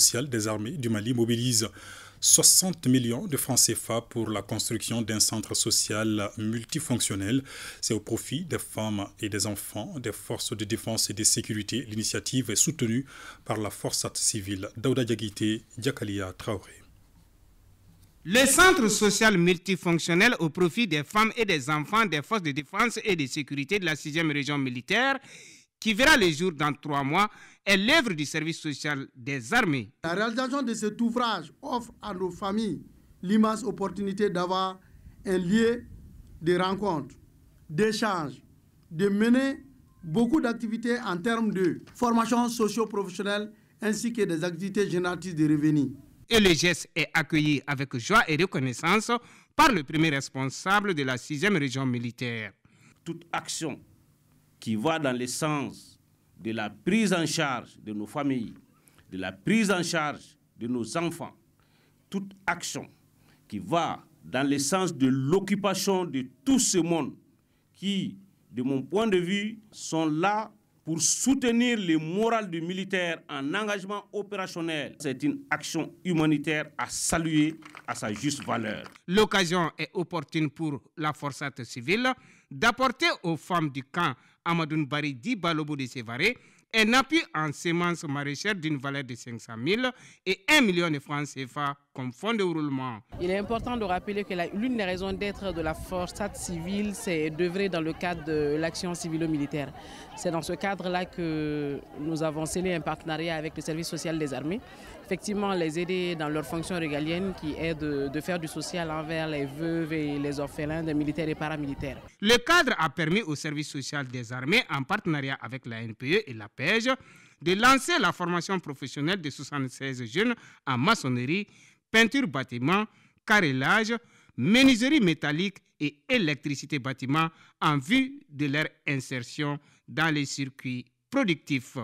social des armées du Mali mobilise 60 millions de francs CFA pour la construction d'un centre social multifonctionnel. C'est au profit des femmes et des enfants des forces de défense et de sécurité. L'initiative est soutenue par la force civile Daouda Diagité Diakalia Traoré. Le centre social multifonctionnel au profit des femmes et des enfants des forces de défense et de sécurité de la 6e région militaire qui verra les jours dans trois mois, est l'œuvre du service social des armées. La réalisation de cet ouvrage offre à nos familles l'immense opportunité d'avoir un lieu de rencontre, d'échange, de mener beaucoup d'activités en termes de formation socio-professionnelle ainsi que des activités génératrices de revenus. Et le geste est accueilli avec joie et reconnaissance par le premier responsable de la 6e région militaire. Toute action qui va dans le sens de la prise en charge de nos familles, de la prise en charge de nos enfants. Toute action qui va dans le sens de l'occupation de tout ce monde qui, de mon point de vue, sont là pour soutenir le moral du militaire en engagement opérationnel. C'est une action humanitaire à saluer à sa juste valeur. L'occasion est opportune pour la forçate civile d'apporter aux femmes du camp Amadoun Bari Balobo de Sévaré un appui en semences maraîchères d'une valeur de 500 000 et 1 million de francs CFA comme fonds de roulement. Il est important de rappeler que l'une des raisons d'être de la force civile, c'est d'œuvrer dans le cadre de l'action civilo-militaire. C'est dans ce cadre-là que nous avons scellé un partenariat avec le service social des armées. Effectivement, les aider dans leur fonction régalienne qui est de, de faire du social envers les veuves et les orphelins des militaires et paramilitaires. Le cadre a permis au service social des armées, en partenariat avec la NPE et la de lancer la formation professionnelle de 76 jeunes en maçonnerie, peinture bâtiment, carrelage, menuiserie métallique et électricité bâtiment en vue de leur insertion dans les circuits productifs.